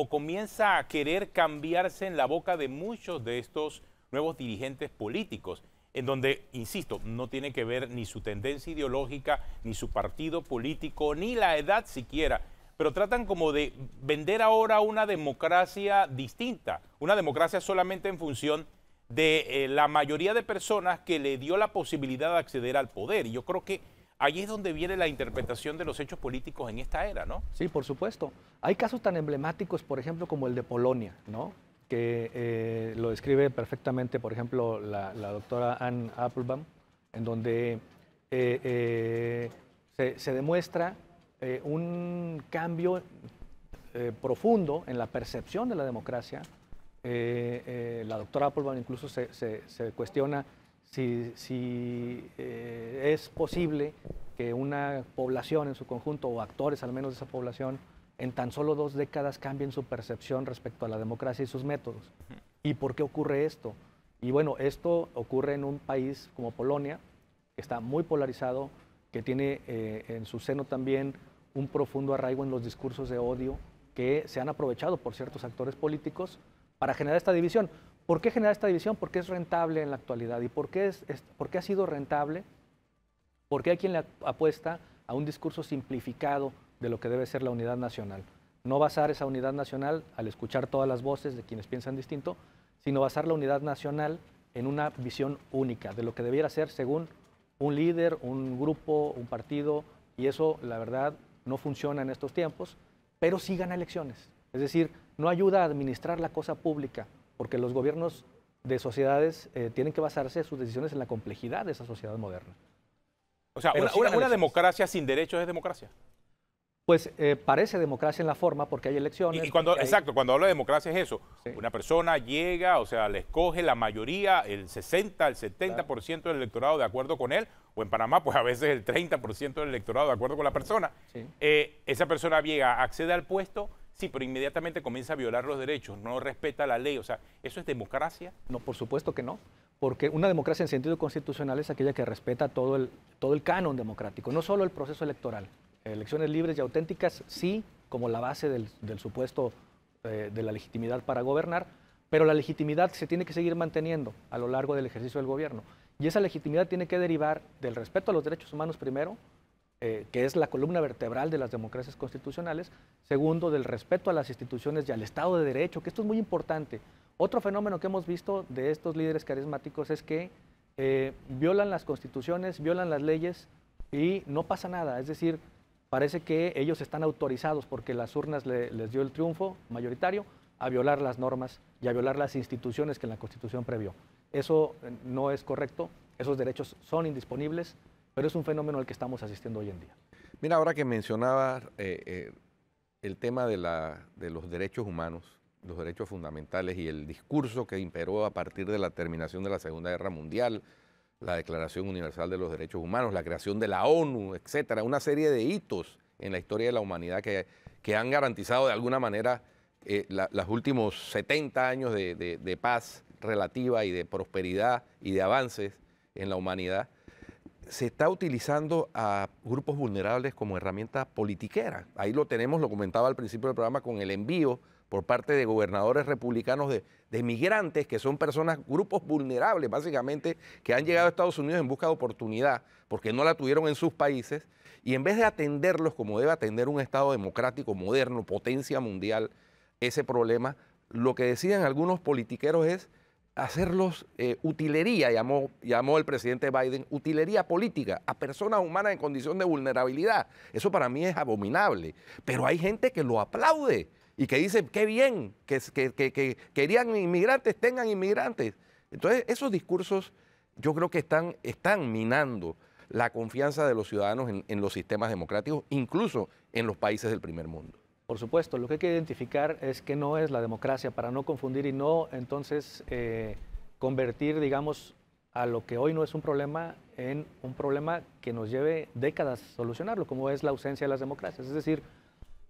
Speaker 2: comienza a querer cambiarse en la boca de muchos de estos nuevos dirigentes políticos, en donde, insisto, no tiene que ver ni su tendencia ideológica, ni su partido político, ni la edad siquiera, pero tratan como de vender ahora una democracia distinta, una democracia solamente en función de eh, la mayoría de personas que le dio la posibilidad de acceder al poder. Y yo creo que Allí es donde viene la interpretación de los hechos políticos en esta era, ¿no?
Speaker 3: Sí, por supuesto. Hay casos tan emblemáticos, por ejemplo, como el de Polonia, ¿no? que eh, lo describe perfectamente, por ejemplo, la, doctora Ann Applebaum, en donde eh, eh, se, demuestra un cambio profundo en la percepción de la democracia. la doctora Applebaum incluso se cuestiona si, eh, es posible que una población en su conjunto, o actores al menos de esa población, en tan solo dos décadas cambien su percepción respecto a la democracia y sus métodos. ¿Y por qué ocurre esto? Y bueno, esto ocurre en un país como Polonia, que está muy polarizado, que tiene eh, en su seno también un profundo arraigo en los discursos de odio que se han aprovechado por ciertos actores políticos para generar esta división. ¿Por qué generar esta división? Porque es rentable en la actualidad. ¿Y por qué, es, ha sido rentable? Porque hay quien le apuesta a un discurso simplificado de lo que debe ser la unidad nacional. No basar esa unidad nacional al escuchar todas las voces de quienes piensan distinto, sino basar la unidad nacional en una visión única de lo que debiera ser según un líder, un grupo, un partido, y eso la verdad no funciona en estos tiempos, pero sí gana elecciones. Es decir, no ayuda a administrar la cosa pública porque los gobiernos de sociedades eh, tienen que basarse sus decisiones en la complejidad de esa sociedad moderna.
Speaker 2: O sea, una, democracia sin derechos
Speaker 3: es democracia. Pues eh, parece democracia en la forma porque hay elecciones. Y, cuando, exacto,
Speaker 2: cuando hablo de democracia es eso. Una persona llega, o sea, le escoge la mayoría, el 60, el 70% del electorado de acuerdo con él, o en Panamá, pues a veces el 30% del electorado de acuerdo con la persona. Eh, esa persona llega, accede al puesto Sí, pero inmediatamente comienza a violar los derechos, no respeta la ley. O sea, ¿eso es democracia?
Speaker 3: No, por supuesto que no. Porque una democracia en sentido constitucional es aquella que respeta todo el, todo el canon democrático, no solo el proceso electoral. Elecciones libres y auténticas, sí, como la base del, supuesto eh, de la legitimidad para gobernar, pero la legitimidad se tiene que seguir manteniendo a lo largo del ejercicio del gobierno. Y esa legitimidad tiene que derivar del respeto a los derechos humanos primero, eh, que es la columna vertebral de las democracias constitucionales, segundo, del respeto a las instituciones y al Estado de Derecho, que esto es muy importante. Otro fenómeno que hemos visto de estos líderes carismáticos es que eh, violan las constituciones, violan las leyes y no pasa nada, es decir, parece que ellos están autorizados porque las urnas les dio el triunfo mayoritario a violar las normas y a violar las instituciones que la Constitución previó. Eso eh, no es correcto, esos derechos son indisponibles, pero es un fenómeno al que estamos asistiendo hoy en día.
Speaker 1: Mira, ahora que mencionabas eh, eh, el tema de, los derechos humanos, los derechos fundamentales y el discurso que imperó a partir de la terminación de la Segunda Guerra Mundial, la Declaración Universal de los Derechos Humanos, la creación de la ONU, etcétera, una serie de hitos en la historia de la humanidad que, han garantizado de alguna manera eh, los últimos 70 años de, de paz relativa y de prosperidad y de avances en la humanidad se está utilizando a grupos vulnerables como herramienta politiquera. Ahí lo tenemos, lo comentaba al principio del programa, con el envío por parte de gobernadores republicanos de, migrantes, que son personas, grupos vulnerables básicamente, que han llegado a Estados Unidos en busca de oportunidad, porque no la tuvieron en sus países, y en vez de atenderlos como debe atender un Estado democrático, moderno, potencia mundial, ese problema, lo que deciden algunos politiqueros es hacerlos eh, utilería, llamó, llamó el presidente Biden, utilería política a personas humanas en condición de vulnerabilidad. Eso para mí es abominable. Pero hay gente que lo aplaude y que dice, qué bien, que, que, querían inmigrantes, tengan inmigrantes. Entonces, esos discursos yo creo que están, están minando la confianza de los ciudadanos en los sistemas democráticos, incluso en los países del primer mundo.
Speaker 3: Por supuesto, lo que hay que identificar es que no es la democracia, para no confundir y no entonces eh, convertir, digamos, a lo que hoy no es un problema en un problema que nos lleve décadas solucionarlo, como es la ausencia de las democracias. Es decir,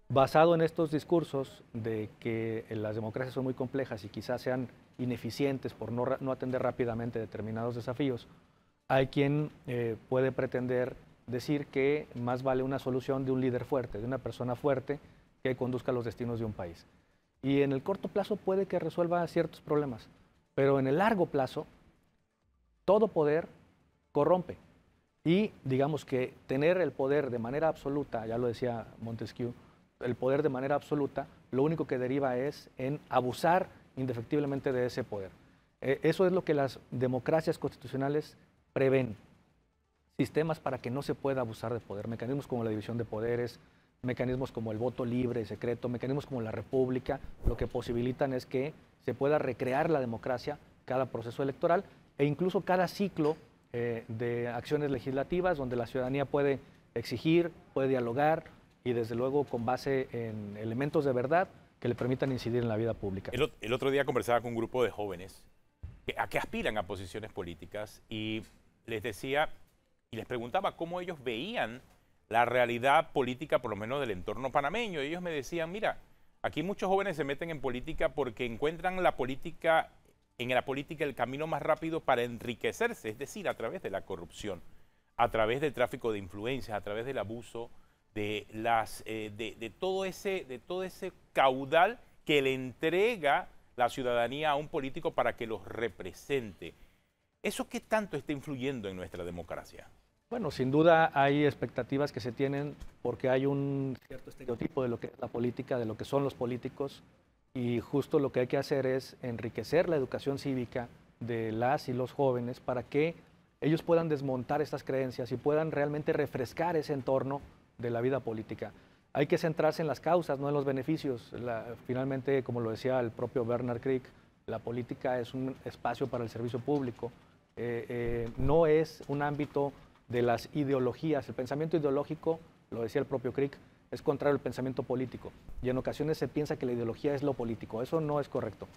Speaker 3: basado en estos discursos de que las democracias son muy complejas y quizás sean ineficientes por no, atender rápidamente determinados desafíos, hay quien eh, puede pretender decir que más vale una solución de un líder fuerte, de una persona fuerte, que conduzca a los destinos de un país. Y en el corto plazo puede que resuelva ciertos problemas, pero en el largo plazo todo poder corrompe. Y digamos que tener el poder de manera absoluta, ya lo decía Montesquieu, el poder de manera absoluta, lo único que deriva es en abusar indefectiblemente de ese poder. Eh, eso es lo que las democracias constitucionales prevén. Sistemas para que no se pueda abusar de poder, mecanismos como la división de poderes, mecanismos como el voto libre y secreto, mecanismos como la república, lo que posibilitan es que se pueda recrear la democracia cada proceso electoral e incluso cada ciclo eh, de acciones legislativas donde la ciudadanía puede exigir, puede dialogar y desde luego con base en elementos de verdad que le permitan incidir en la vida pública. El,
Speaker 2: otro día conversaba con un grupo de jóvenes a que aspiran a posiciones políticas y les decía y les preguntaba cómo ellos veían la realidad política, por lo menos del entorno panameño. ellos me decían, mira, aquí muchos jóvenes se meten en política porque encuentran la política, en la política el camino más rápido para enriquecerse, es decir, a través de la corrupción, a través del tráfico de influencias, a través del abuso de, las, eh, todo ese, de todo ese caudal que le entrega la ciudadanía a un político para que los represente. ¿Eso qué tanto está influyendo en nuestra democracia?
Speaker 3: Bueno, sin duda hay expectativas que se tienen porque hay un cierto estereotipo de lo que es la política, de lo que son los políticos, y justo lo que hay que hacer es enriquecer la educación cívica de las y los jóvenes para que ellos puedan desmontar estas creencias y puedan realmente refrescar ese entorno de la vida política. Hay que centrarse en las causas, no en los beneficios. finalmente, como lo decía el propio Bernard Crick, la política es un espacio para el servicio público, eh, eh, no es un ámbito de las ideologías. El pensamiento ideológico, lo decía el propio Crick, es contrario al pensamiento político. Y en ocasiones se piensa que la ideología es lo político. Eso no es correcto.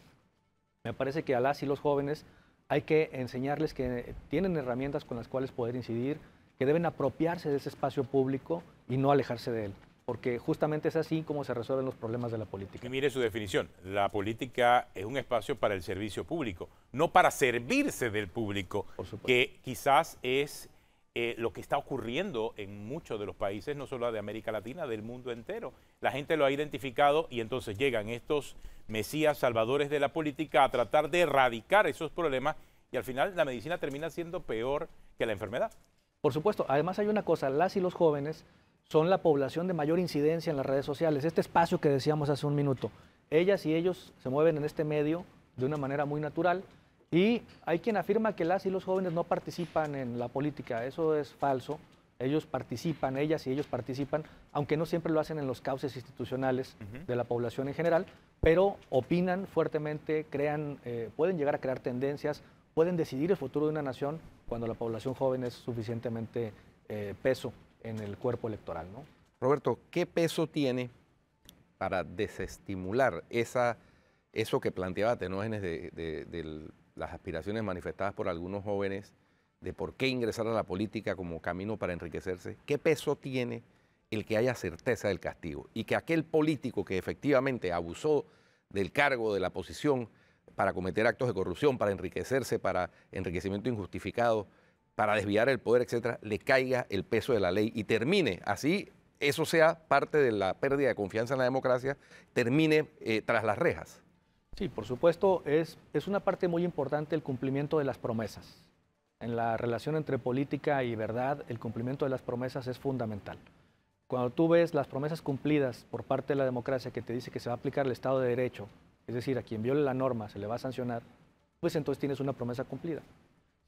Speaker 3: Me parece que a las y los jóvenes hay que enseñarles que tienen herramientas con las cuales poder incidir, que deben apropiarse de ese espacio público y no alejarse de él, porque justamente es así como se resuelven los problemas de la política.
Speaker 2: Y mire su definición, la política es un espacio para el servicio público, no para servirse del público, que quizás es eh, lo que está ocurriendo en muchos de los países, no solo de América Latina, del mundo entero. La gente lo ha identificado y entonces llegan estos mesías salvadores de la política a tratar de erradicar esos problemas y al final la medicina termina siendo peor que la enfermedad.
Speaker 3: Por supuesto, además hay una cosa, las y los jóvenes son la población de mayor incidencia en las redes sociales. Este espacio que decíamos hace un minuto, ellas y ellos se mueven en este medio de una manera muy natural y hay quien afirma que las y los jóvenes no participan en la política. Eso es falso. Ellos participan, ellas y ellos participan, aunque no siempre lo hacen en los cauces institucionales de la población en general, pero opinan fuertemente, crean, eh, pueden llegar a crear tendencias, pueden decidir el futuro de una nación cuando la población joven es suficientemente eh, peso en el cuerpo electoral. ¿no?
Speaker 1: Roberto, ¿qué peso tiene para desestimular esa, eso que planteaba Tenógenes del las aspiraciones manifestadas por algunos jóvenes de por qué ingresar a la política como camino para enriquecerse, ¿qué peso tiene el que haya certeza del castigo? Y que aquel político que efectivamente abusó del cargo, de la posición, para cometer actos de corrupción, para enriquecerse, para enriquecimiento injustificado, para desviar el poder, etcétera, le caiga el peso de la ley y termine así eso sea parte de la pérdida de confianza en la democracia, termine eh, tras las rejas.
Speaker 3: Sí, por supuesto, es, una parte muy importante el cumplimiento de las promesas. En la relación entre política y verdad, el cumplimiento de las promesas es fundamental. Cuando tú ves las promesas cumplidas por parte de la democracia que te dice que se va a aplicar el Estado de Derecho, es decir, a quien viole la norma se le va a sancionar, pues entonces tienes una promesa cumplida.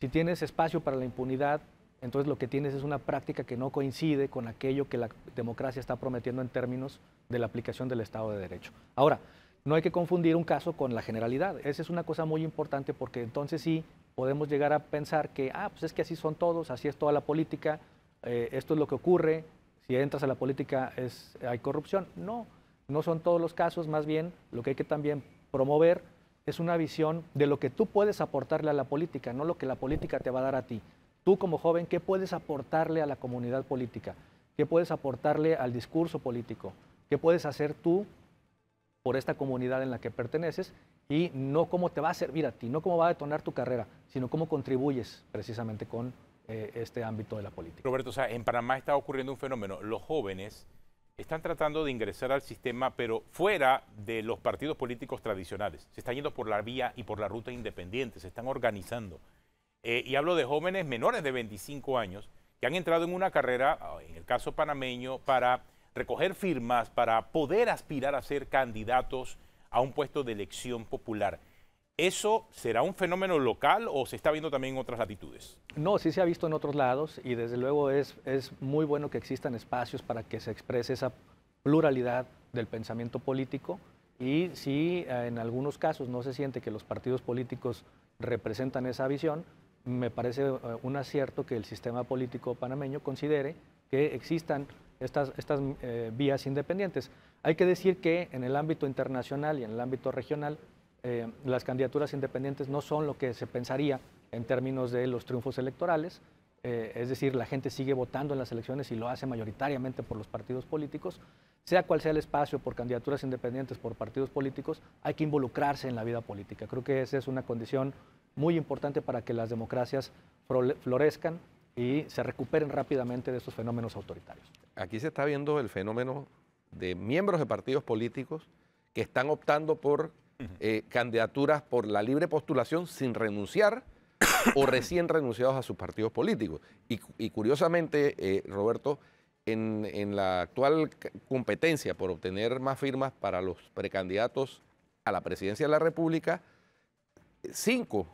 Speaker 3: Si tienes espacio para la impunidad, entonces lo que tienes es una práctica que no coincide con aquello que la democracia está prometiendo en términos de la aplicación del Estado de Derecho. Ahora, no hay que confundir un caso con la generalidad. Esa es una cosa muy importante porque entonces sí podemos llegar a pensar que, ah, pues es que así son todos, así es toda la política, eh, esto es lo que ocurre, si entras a la política es, hay corrupción. No, no son todos los casos, más bien lo que hay que también promover es una visión de lo que tú puedes aportarle a la política, no lo que la política te va a dar a ti. Tú como joven, ¿qué puedes aportarle a la comunidad política? ¿Qué puedes aportarle al discurso político? ¿Qué puedes hacer tú por esta comunidad en la que perteneces y no cómo te va a servir a ti, no cómo va a detonar tu carrera, sino cómo contribuyes precisamente con eh, este ámbito de la política.
Speaker 2: Roberto, o sea, en Panamá está ocurriendo un fenómeno. Los jóvenes están tratando de ingresar al sistema, pero fuera de los partidos políticos tradicionales. Se están yendo por la vía y por la ruta independiente, se están organizando. Eh, y hablo de jóvenes menores de 25 años que han entrado en una carrera, en el caso panameño, para recoger firmas para poder aspirar a ser candidatos a un puesto de elección popular. ¿Eso será un fenómeno local o se está viendo también en otras latitudes?
Speaker 3: No, sí se ha visto en otros lados y desde luego es, es muy bueno que existan espacios para que se exprese esa pluralidad del pensamiento político y si eh, en algunos casos no se siente que los partidos políticos representan esa visión, me parece eh, un acierto que el sistema político panameño considere que existan estas, eh, vías independientes. Hay que decir que en el ámbito internacional y en el ámbito regional, eh, las candidaturas independientes no son lo que se pensaría en términos de los triunfos electorales, eh, es decir, la gente sigue votando en las elecciones y lo hace mayoritariamente por los partidos políticos, sea cual sea el espacio por candidaturas independientes, por partidos políticos, hay que involucrarse en la vida política. Creo que esa es una condición muy importante para que las democracias florezcan y se recuperen rápidamente de esos fenómenos autoritarios.
Speaker 1: Aquí se está viendo el fenómeno de miembros de partidos políticos que están optando por eh, candidaturas por la libre postulación sin renunciar o recién renunciados a sus partidos políticos. Y, curiosamente, eh, Roberto, en, en, la actual competencia por obtener más firmas para los precandidatos a la presidencia de la República, cinco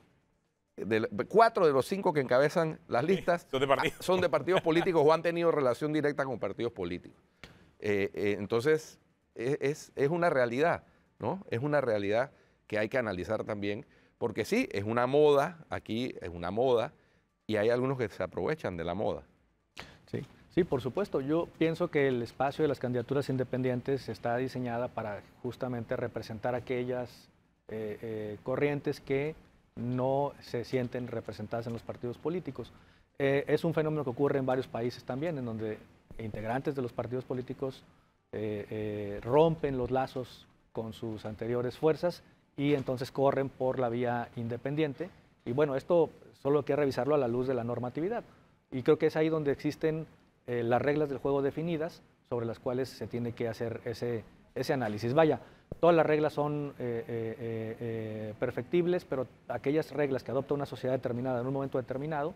Speaker 1: cuatro de los cinco que encabezan las listas ah, son de, partidos políticos o han tenido relación directa con partidos políticos. Eh, eh, entonces, e, es, es, una realidad, ¿no? Es una realidad que hay que analizar también, porque sí, es una moda, aquí es una moda, y hay algunos que se aprovechan de la moda. Sí.
Speaker 3: Sí, por supuesto. Yo pienso que el espacio de las candidaturas independientes está diseñada para justamente representar aquellas eh, corrientes que no se sienten representadas en los partidos políticos. Eh, es un fenómeno que ocurre en varios países también, en donde integrantes de los partidos políticos eh, eh, rompen los lazos con sus anteriores fuerzas y entonces corren por la vía independiente. Y bueno, esto solo hay que revisarlo a la luz de la normatividad. Y creo que es ahí donde existen las reglas del juego definidas sobre las cuales se tiene que hacer ese, ese análisis. Vaya, Todas las reglas son eh, eh, eh, perfectibles, pero aquellas reglas que adopta una sociedad determinada en un momento determinado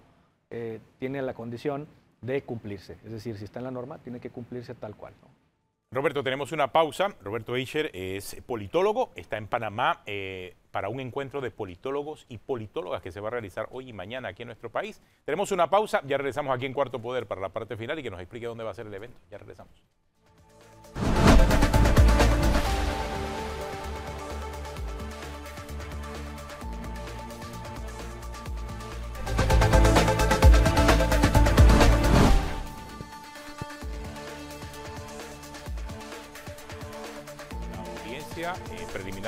Speaker 3: tienen la condición de cumplirse. Es decir, si está en la norma, tiene que cumplirse tal cual.
Speaker 2: Roberto, tenemos una pausa. Roberto Eicher es politólogo, está en Panamá para un encuentro de politólogos y politólogas que se va a realizar hoy y mañana aquí en nuestro país. Tenemos una pausa, ya regresamos aquí en Cuarto Poder para la parte final y que nos explique dónde va a ser el evento. Ya regresamos.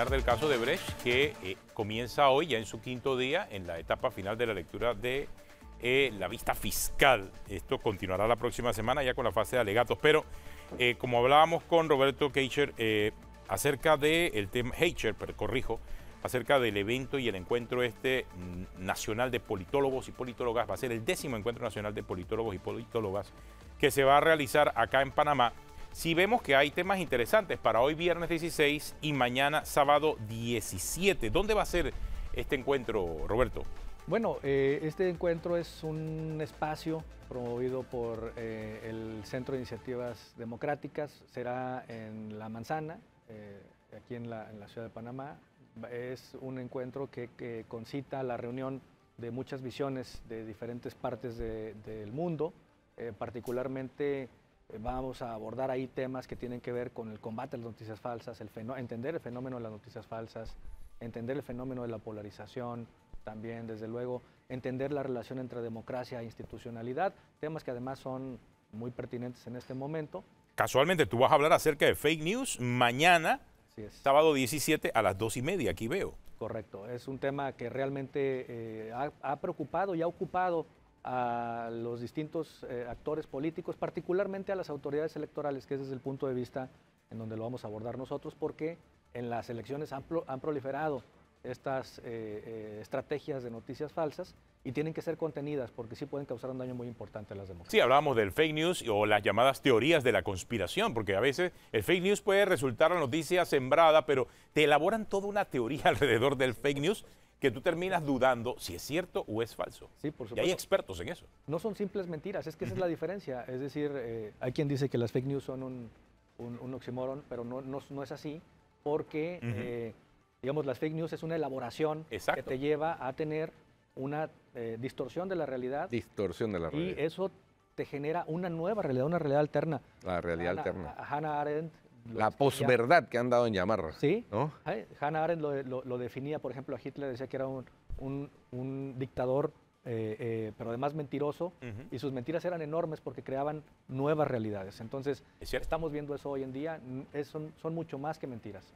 Speaker 2: del caso de Brecht, que eh, comienza hoy, ya en su quinto día, en la etapa final de la lectura de eh, la vista fiscal. Esto continuará la próxima semana ya con la fase de alegatos, pero eh, como hablábamos con Roberto Keicher acerca del el tema, Heicher, pero corrijo, acerca del evento y el encuentro este mm, nacional de politólogos y politólogas, va a ser el décimo encuentro nacional de politólogos y politólogas que se va a realizar acá en Panamá si vemos que hay temas interesantes para hoy viernes 16 y mañana sábado 17. ¿Dónde va a ser este encuentro, Roberto?
Speaker 3: Bueno, eh, este encuentro es un espacio promovido por eh, el Centro de Iniciativas Democráticas. Será en La Manzana, eh, aquí en la, ciudad de Panamá. Es un encuentro que, concita la reunión de muchas visiones de diferentes partes del mundo, particularmente eh, vamos a abordar ahí temas que tienen que ver con el combate a las noticias falsas, el entender el fenómeno de las noticias falsas, entender el fenómeno de la polarización, también desde luego entender la relación entre democracia e institucionalidad, temas que además son muy pertinentes en este momento.
Speaker 2: Casualmente tú vas a hablar acerca de fake news mañana, sábado 17 a las 2 y media, aquí veo.
Speaker 3: Correcto, es un tema que realmente eh, ha preocupado y ha ocupado a los distintos eh, actores políticos, particularmente a las autoridades electorales, que ese es el punto de vista en donde lo vamos a abordar nosotros, porque en las elecciones han, proliferado estas eh, eh, estrategias de noticias falsas y tienen que ser contenidas porque sí pueden causar un daño muy importante a las democracias.
Speaker 2: Sí, hablábamos del fake news o las llamadas teorías de la conspiración, porque a veces el fake news puede resultar la noticia sembrada, pero te elaboran toda una teoría alrededor del fake news que tú terminas dudando si es cierto o es falso. Sí, por supuesto. Y hay expertos en
Speaker 3: eso. No son simples mentiras, es que esa es la diferencia. Es decir, eh, hay quien dice que las fake news son un, un, oxímoron, pero no, no, es así, porque, eh, digamos, las fake news es una elaboración que te lleva a tener una eh, distorsión de la realidad.
Speaker 1: Distorsión de la realidad.
Speaker 3: Y eso te genera una nueva realidad, una realidad alterna.
Speaker 1: La realidad alterna.
Speaker 3: Hannah Arendt
Speaker 1: la posverdad que han dado en llamar. Sí.
Speaker 3: Hannah Arendt lo, definía, por ejemplo, a Hitler decía que era un, dictador, eh, eh, pero además mentiroso, y sus mentiras eran enormes porque creaban nuevas realidades. Entonces, estamos viendo eso hoy en día, son, mucho más que mentiras.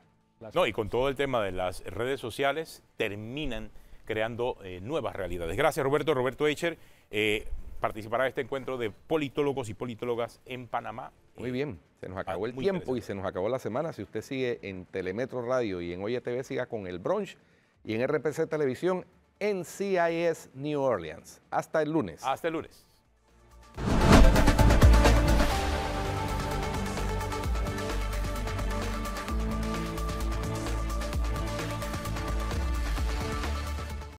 Speaker 2: no, y con todo el tema de las redes sociales, terminan creando eh, nuevas realidades. Gracias, Roberto. Roberto Eicher participará de este encuentro de politólogos y politólogas en Panamá
Speaker 1: muy bien, se nos ah, acabó el tiempo y se nos acabó la semana. Si usted sigue en Telemetro Radio y en Oye TV, siga con el Bronch y en RPC Televisión en CIS New Orleans. Hasta el lunes. Hasta el lunes.